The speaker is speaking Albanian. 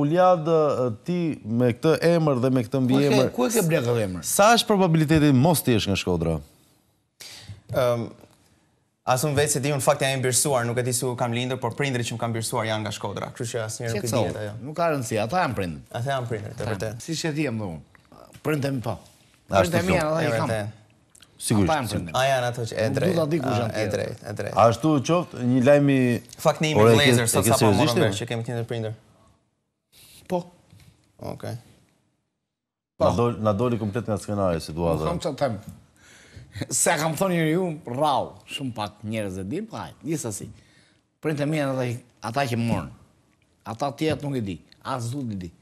uljadë ti me këtë emër dhe me këtë mbi emër... e ke bregë dhe emër? Sa është probabilitetin mos ti është nga Shkodra? Ehm, Asun vetë se ti unë fakt janë imbirësuar, nuk e ti su kam lindër, por prindri që më kam imbirësuar janë nga Shkodra. Kështë që asë njërë nuk e dhjetë ajo. Nuk ka rëndësi, ata janë prindrë. Ata janë prindrë, të vërte. Si që ti jem më unë, prindë e mi pa. Po. Prindë e mi janë, ata i kam. Sigurisht. A janë ato që e drejtë. Nuk du të adikë u shantë tjetë. E drejtë, e drejtë. Ashtu është qoftë një lajmi... Fakt një imi në laser, sot sa pa më më nëmbërë që kemi Po. Okej. Okay. Po. Na, doli, na doli komplet nga skenari situatë. Nuk po, kam që temë. Se kam thonë një ju, rrau, shumë pak njerëz e din, pa, po njësë asi. Prinë të mija ata, ata që mërën. Ata tjetë nuk e di, asë du të di.